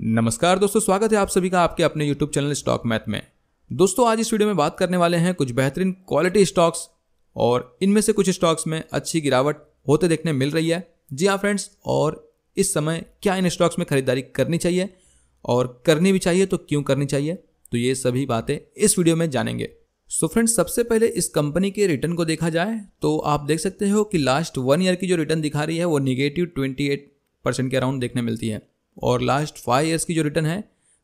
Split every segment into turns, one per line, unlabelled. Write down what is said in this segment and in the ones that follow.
नमस्कार दोस्तों स्वागत है आप सभी का आपके अपने YouTube चैनल स्टॉक मैथ में दोस्तों आज इस वीडियो में बात करने वाले हैं कुछ बेहतरीन क्वालिटी स्टॉक्स और इनमें से कुछ स्टॉक्स में अच्छी गिरावट होते देखने मिल रही है जी हाँ फ्रेंड्स और इस समय क्या इन स्टॉक्स में खरीदारी करनी चाहिए और करनी भी चाहिए तो क्यों करनी चाहिए तो ये सभी बातें इस वीडियो में जानेंगे सो so फ्रेंड्स सबसे पहले इस कंपनी के रिटर्न को देखा जाए तो आप देख सकते हो कि लास्ट वन ईयर की जो रिटर्न दिखा रही है वो निगेटिव ट्वेंटी एट परसेंट के अराउंड देखने मिलती है और लास्ट फाइव ईयर्स की जो रिटर्न है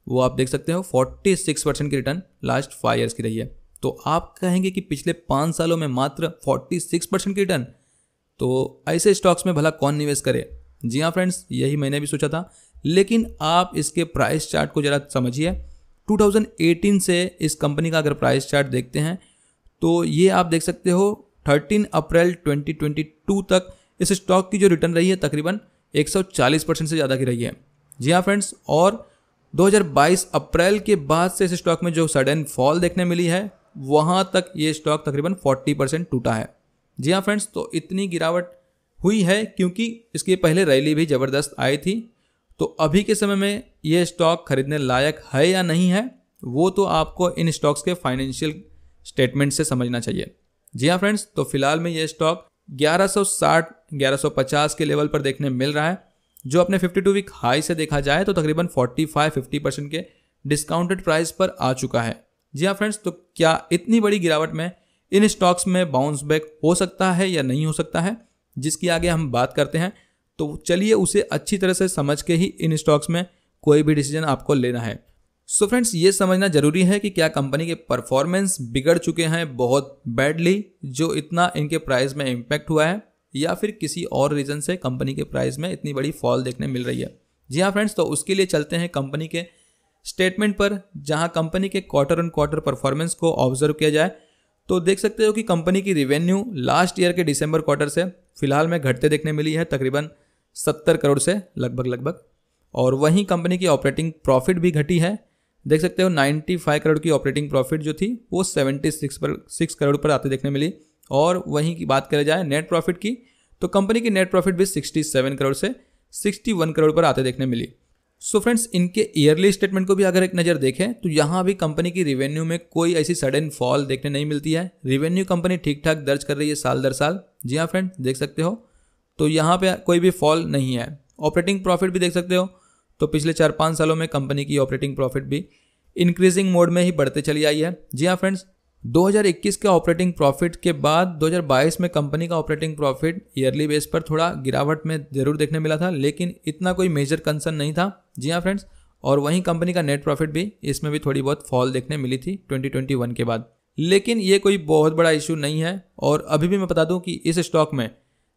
वो आप देख सकते हो फोर्टी सिक्स परसेंट की रिटर्न लास्ट फाइव ईयर्स की रही है तो आप कहेंगे कि पिछले पाँच सालों में मात्र फोर्टी सिक्स परसेंट की रिटर्न तो ऐसे स्टॉक्स में भला कौन निवेश करे जी हाँ फ्रेंड्स यही मैंने भी सोचा था लेकिन आप इसके प्राइस चार्ट को ज़रा समझिए 2018 से इस कंपनी का अगर प्राइस चार्ट देखते हैं तो ये आप देख सकते हो 13 अप्रैल 2022 तक इस स्टॉक की जो रिटर्न रही है तकरीबन 140 परसेंट से ज़्यादा की रही है जी हाँ फ्रेंड्स और 2022 अप्रैल के बाद से इस स्टॉक में जो सडन फॉल देखने मिली है वहाँ तक ये स्टॉक तकरीबन 40 परसेंट टूटा है जी हाँ फ्रेंड्स तो इतनी गिरावट हुई है क्योंकि इसकी पहले रैली भी ज़बरदस्त आई थी तो अभी के समय में ये स्टॉक खरीदने लायक है या नहीं है वो तो आपको इन स्टॉक्स के फाइनेंशियल स्टेटमेंट से समझना चाहिए जी हाँ फ्रेंड्स तो फिलहाल में ये स्टॉक 1160 1150 के लेवल पर देखने मिल रहा है जो अपने 52 वीक हाई से देखा जाए तो तकरीबन 45-50 परसेंट के डिस्काउंटेड प्राइस पर आ चुका है जी हाँ फ्रेंड्स तो क्या इतनी बड़ी गिरावट में इन स्टॉक्स में बाउंस बैक हो सकता है या नहीं हो सकता है जिसकी आगे हम बात करते हैं तो चलिए उसे अच्छी तरह से समझ के ही इन स्टॉक्स में कोई भी डिसीजन आपको लेना है सो so फ्रेंड्स ये समझना जरूरी है कि क्या कंपनी के परफॉर्मेंस बिगड़ चुके हैं बहुत बैडली जो इतना इनके प्राइस में इम्पैक्ट हुआ है या फिर किसी और रीज़न से कंपनी के प्राइस में इतनी बड़ी फॉल देखने मिल रही है जी हाँ फ्रेंड्स तो उसके लिए चलते हैं कंपनी के स्टेटमेंट पर जहाँ कंपनी के क्वार्टर ऑन क्वार्टर परफॉर्मेंस को ऑब्जर्व किया जाए तो देख सकते हो कि कंपनी की रिवेन्यू लास्ट ईयर के दिसंबर क्वार्टर से फिलहाल में घटते देखने मिली है तकरीबन सत्तर करोड़ से लगभग लगभग और वहीं कंपनी की ऑपरेटिंग प्रॉफिट भी घटी है देख सकते हो 95 करोड़ की ऑपरेटिंग प्रॉफिट जो थी वो 76 पर 6 करोड़ पर आते देखने मिली और वहीं की बात करें जाए नेट प्रॉफिट की तो कंपनी की नेट प्रॉफिट भी 67 करोड़ से 61 करोड़ पर आते देखने मिली सो so फ्रेंड्स इनके ईयरली स्टेटमेंट को भी अगर एक नज़र देखें तो यहाँ भी कंपनी की रेवेन्यू में कोई ऐसी सडन फॉल देखने नहीं मिलती है रेवेन्यू कंपनी ठीक ठाक दर्ज कर रही है साल दर साल जी हाँ फ्रेंड देख सकते हो तो यहाँ पे कोई भी फॉल नहीं है ऑपरेटिंग प्रॉफिट भी देख सकते हो तो पिछले चार पाँच सालों में कंपनी की ऑपरेटिंग प्रॉफिट भी इंक्रीजिंग मोड में ही बढ़ते चली आई है जी हाँ फ्रेंड्स 2021 के ऑपरेटिंग प्रॉफिट के बाद 2022 में कंपनी का ऑपरेटिंग प्रॉफिट ईयरली बेस पर थोड़ा गिरावट में ज़रूर देखने मिला था लेकिन इतना कोई मेजर कंसर्न नहीं था जी हाँ फ्रेंड्स और वहीं कंपनी का नेट प्रॉफिट भी इसमें भी थोड़ी बहुत फॉल देखने मिली थी 2021 के बाद लेकिन ये कोई बहुत बड़ा इशू नहीं है और अभी भी मैं बता दूं कि इस स्टॉक में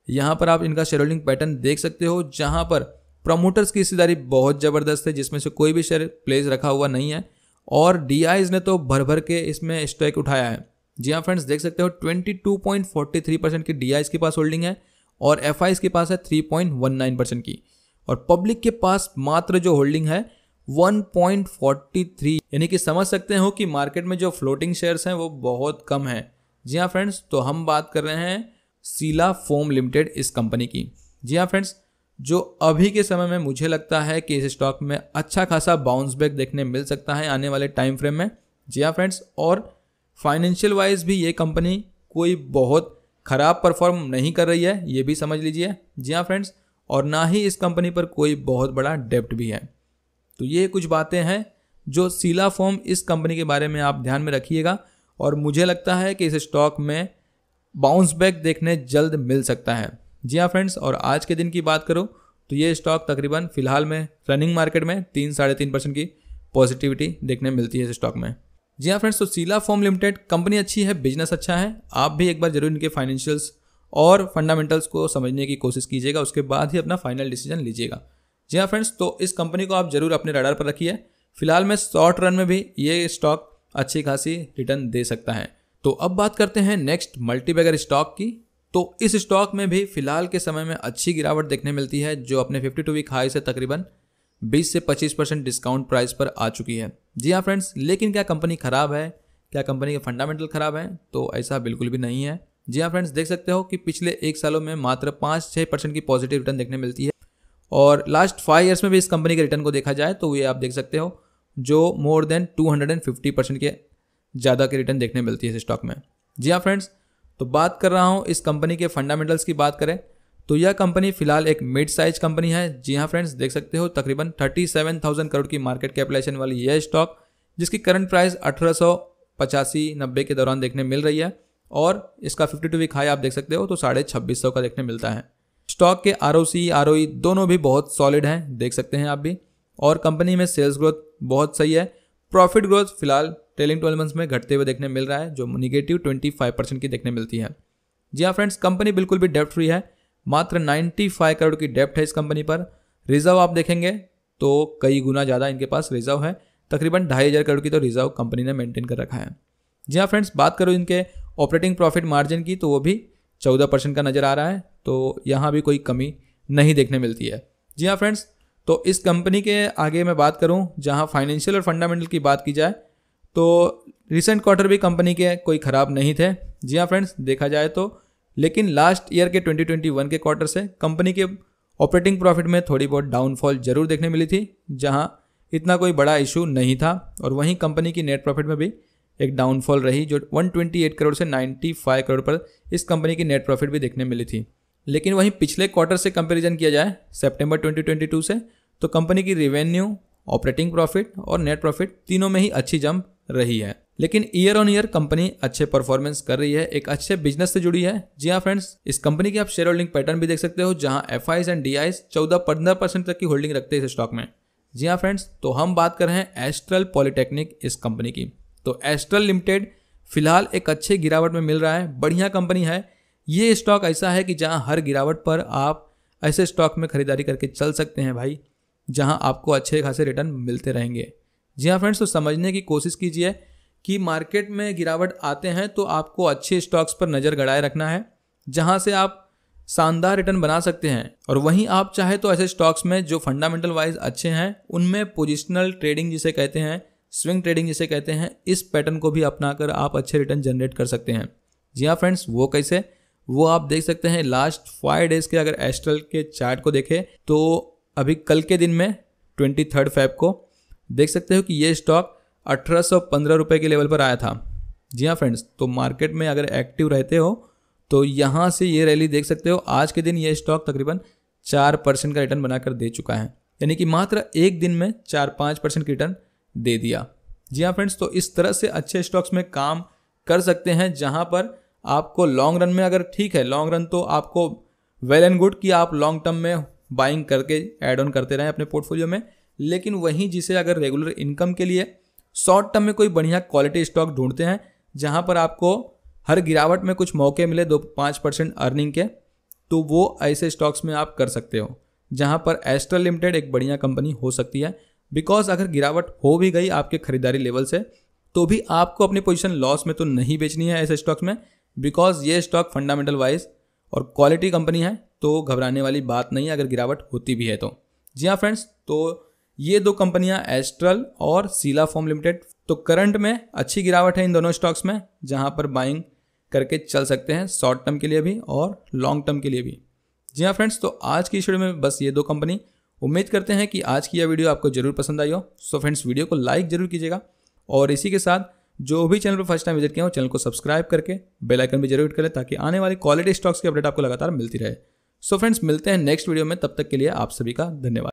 यहाँ पर आप इनका शेयर होल्डिंग पैटर्न देख सकते हो जहाँ पर प्रमोटर्स की हिस्सेदारी बहुत ज़बरदस्त है जिसमें से कोई भी शेयर प्लेस रखा हुआ नहीं है और डी ने तो भर भर के इसमें स्टॉक उठाया है जी हाँ फ्रेंड्स देख सकते हो 22.43 परसेंट की डी के पास होल्डिंग है और एफ के पास है 3.19 परसेंट की और पब्लिक के पास मात्र जो होल्डिंग है 1.43 यानी कि समझ सकते हो कि मार्केट में जो फ्लोटिंग शेयर्स हैं वो बहुत कम हैं जी हाँ फ्रेंड्स तो हम बात कर रहे हैं सीला फोम लिमिटेड इस कंपनी की जी हाँ फ्रेंड्स जो अभी के समय में मुझे लगता है कि इस स्टॉक में अच्छा खासा बाउंस बैक देखने मिल सकता है आने वाले टाइम फ्रेम में जी हाँ फ्रेंड्स और फाइनेंशियल वाइज भी ये कंपनी कोई बहुत ख़राब परफॉर्म नहीं कर रही है ये भी समझ लीजिए जी हाँ फ्रेंड्स और ना ही इस कंपनी पर कोई बहुत बड़ा डेप्ट भी है तो ये कुछ बातें हैं जो सीला फॉर्म इस कंपनी के बारे में आप ध्यान में रखिएगा और मुझे लगता है कि इस स्टॉक में बाउंस बैक देखने जल्द मिल सकता है जी हाँ फ्रेंड्स और आज के दिन की बात करो तो ये स्टॉक तकरीबन फिलहाल में रनिंग मार्केट में तीन साढ़े तीन परसेंट की पॉजिटिविटी देखने मिलती है इस स्टॉक में जी हाँ फ्रेंड्स तो सीला फॉर्म लिमिटेड कंपनी अच्छी है बिजनेस अच्छा है आप भी एक बार जरूर इनके फाइनेंशियल्स और फंडामेंटल्स को समझने की कोशिश कीजिएगा उसके बाद ही अपना फाइनल डिसीजन लीजिएगा जी हाँ फ्रेंड्स तो इस कंपनी को आप जरूर अपने रडार पर रखिए फिलहाल में शॉर्ट रन में भी ये स्टॉक अच्छी खासी रिटर्न दे सकता है तो अब बात करते हैं नेक्स्ट मल्टीबैगर स्टॉक की तो इस स्टॉक में भी फिलहाल के समय में अच्छी गिरावट देखने मिलती है जो अपने 52 वीक हाई से तकरीबन 20 से 25 परसेंट डिस्काउंट प्राइस पर आ चुकी है जी हाँ फ्रेंड्स लेकिन क्या कंपनी ख़राब है क्या कंपनी के फंडामेंटल ख़राब है तो ऐसा बिल्कुल भी नहीं है जी हाँ फ्रेंड्स देख सकते हो कि पिछले एक सालों में मात्र पाँच छः परसेंट की पॉजिटिव रिटर्न देखने मिलती है और लास्ट फाइव ईयर्स में भी इस कंपनी के रिटर्न को देखा जाए तो ये आप देख सकते हो जो मोर देन टू परसेंट के ज़्यादा के रिटर्न देखने मिलती है इस स्टॉक में जी हाँ फ्रेंड्स तो बात कर रहा हूँ इस कंपनी के फंडामेंटल्स की बात करें तो यह कंपनी फिलहाल एक मिड साइज कंपनी है जी हाँ फ्रेंड्स देख सकते हो तकरीबन 37,000 करोड़ की मार्केट कैपिटलाइजेशन वाली यह स्टॉक जिसकी करंट प्राइस अठारह सौ पचासी नब्बे के दौरान देखने मिल रही है और इसका फिफ्टी टू वीक हाई आप देख सकते हो तो साढ़े छब्बीस सौ का देखने मिलता है स्टॉक के R O C R O ई दोनों भी बहुत सॉलिड हैं देख सकते हैं आप भी और कंपनी में सेल्स ग्रोथ बहुत सही है प्रॉफिट ग्रोथ फिलहाल ट्रेलिंग ट्वेल्व मंथ्स में घटते हुए देखने मिल रहा है जो निगेटिव ट्वेंटी फाइव परसेंट की देखने मिलती है जी हाँ फ्रेंड्स कंपनी बिल्कुल भी डेप्ट फ्री है मात्र नाइन्टी फाइव करोड़ की डेप्ट है इस कंपनी पर रिजर्व आप देखेंगे तो कई गुना ज़्यादा इनके पास रिजर्व है तकरीबन ढाई हज़ार करोड़ की तो रिजर्व कंपनी ने मेंटेन कर रखा है जी हाँ फ्रेंड्स बात करूँ इनके ऑपरेटिंग प्रॉफिट मार्जिन की तो वो भी चौदह परसेंट का नज़र आ रहा है तो यहाँ भी कोई कमी नहीं देखने मिलती है जी हाँ फ्रेंड्स तो इस कंपनी के आगे मैं बात करूँ जहाँ फाइनेंशियल और फंडामेंटल की बात की जाए तो रिसेंट क्वार्टर भी कंपनी के कोई ख़राब नहीं थे जी हाँ फ्रेंड्स देखा जाए तो लेकिन लास्ट ईयर के 2021 के क्वार्टर से कंपनी के ऑपरेटिंग प्रॉफिट में थोड़ी बहुत डाउनफॉल जरूर देखने मिली थी जहां इतना कोई बड़ा इशू नहीं था और वहीं कंपनी की नेट प्रॉफिट में भी एक डाउनफॉल रही जो 128 करोड़ से 95 करोड़ पर इस कंपनी की नेट प्रॉफिट भी देखने मिली थी लेकिन वहीं पिछले क्वार्टर से कंपेरिजन किया जाए सेप्टेम्बर ट्वेंटी से तो कंपनी की रेवेन्यू ऑपरेटिंग प्रॉफिट और नेट प्रॉफिट तीनों में ही अच्छी जंप रही है लेकिन ईयर ऑन ईयर कंपनी अच्छे परफॉर्मेंस कर रही है एक अच्छे बिजनेस से जुड़ी है जी हाँ फ्रेंड्स इस कंपनी की आप शेयर होल्डिंग पैटर्न भी देख सकते हो जहां एफ एंड डी आईज चौदह पंद्रह परसेंट तक की होल्डिंग रखते हैं इस स्टॉक में जी हाँ फ्रेंड्स तो हम बात कर रहे हैं एस्ट्रल पॉलिटेक्निक इस कंपनी की तो एस्ट्रल लिमिटेड फिलहाल एक अच्छे गिरावट में मिल रहा है बढ़िया कंपनी है ये स्टॉक ऐसा है कि जहाँ हर गिरावट पर आप ऐसे स्टॉक में खरीदारी करके चल सकते हैं भाई जहाँ आपको अच्छे खासे रिटर्न मिलते रहेंगे जी हाँ फ्रेंड्स तो समझने की कोशिश कीजिए कि मार्केट में गिरावट आते हैं तो आपको अच्छे स्टॉक्स पर नज़र गड़ाए रखना है जहाँ से आप शानदार रिटर्न बना सकते हैं और वहीं आप चाहे तो ऐसे स्टॉक्स में जो फंडामेंटल वाइज अच्छे हैं उनमें पोजिशनल ट्रेडिंग जिसे कहते हैं स्विंग ट्रेडिंग जिसे कहते हैं इस पैटर्न को भी अपनाकर आप अच्छे रिटर्न जनरेट कर सकते हैं जी हाँ फ्रेंड्स वो कैसे वो आप देख सकते हैं लास्ट फाइव डेज़ के अगर एस्ट्रल के चार्ट को देखें तो अभी कल के दिन में ट्वेंटी थर्ड फैब को देख सकते हो कि ये स्टॉक अठारह सौ पंद्रह के लेवल पर आया था जी हाँ फ्रेंड्स तो मार्केट में अगर एक्टिव रहते हो तो यहाँ से ये रैली देख सकते हो आज के दिन ये स्टॉक तकरीबन चार परसेंट का रिटर्न बनाकर दे चुका है यानी कि मात्र एक दिन में चार पाँच परसेंट की रिटर्न दे दिया जी हाँ फ्रेंड्स तो इस तरह से अच्छे स्टॉक्स में काम कर सकते हैं जहाँ पर आपको लॉन्ग रन में अगर ठीक है लॉन्ग रन तो आपको वेल एंड गुड कि आप लॉन्ग टर्म में बाइंग करके एड ऑन करते रहें अपने पोर्टफोलियो में लेकिन वहीं जिसे अगर रेगुलर इनकम के लिए शॉर्ट टर्म में कोई बढ़िया क्वालिटी स्टॉक ढूंढते हैं जहाँ पर आपको हर गिरावट में कुछ मौके मिले दो पाँच परसेंट अर्निंग के तो वो ऐसे स्टॉक्स में आप कर सकते हो जहाँ पर एस्ट्रा लिमिटेड एक बढ़िया कंपनी हो सकती है बिकॉज अगर गिरावट हो भी गई आपके खरीदारी लेवल से तो भी आपको अपनी पोजिशन लॉस में तो नहीं बेचनी है ऐसे स्टॉक्स में बिकॉज ये स्टॉक फंडामेंटल वाइज और क्वालिटी कंपनी है तो घबराने वाली बात नहीं है अगर गिरावट होती भी है तो जी हाँ फ्रेंड्स तो ये दो कंपनियां एस्ट्रल और सीला फॉर्म लिमिटेड तो करंट में अच्छी गिरावट है इन दोनों स्टॉक्स में जहां पर बाइंग करके चल सकते हैं शॉर्ट टर्म के लिए भी और लॉन्ग टर्म के लिए भी जी हाँ फ्रेंड्स तो आज की वीडियो में बस ये दो कंपनी उम्मीद करते हैं कि आज की यह वीडियो आपको जरूर पसंद आई हो सो फ्रेंड्स वीडियो को लाइक जरूर कीजिएगा और इसी के साथ जो भी चैनल पर फर्स्ट टाइम विजिट किया हो चैनल को सब्सक्राइब करके बेल आइकन भी जरूर करें ताकि आने वाली क्वालिटी स्टॉक्स की अपडेट आपको लगातार मिलती रहे सो so फ्रेंड्स मिलते हैं नेक्स्ट वीडियो में तब तक के लिए आप सभी का धन्यवाद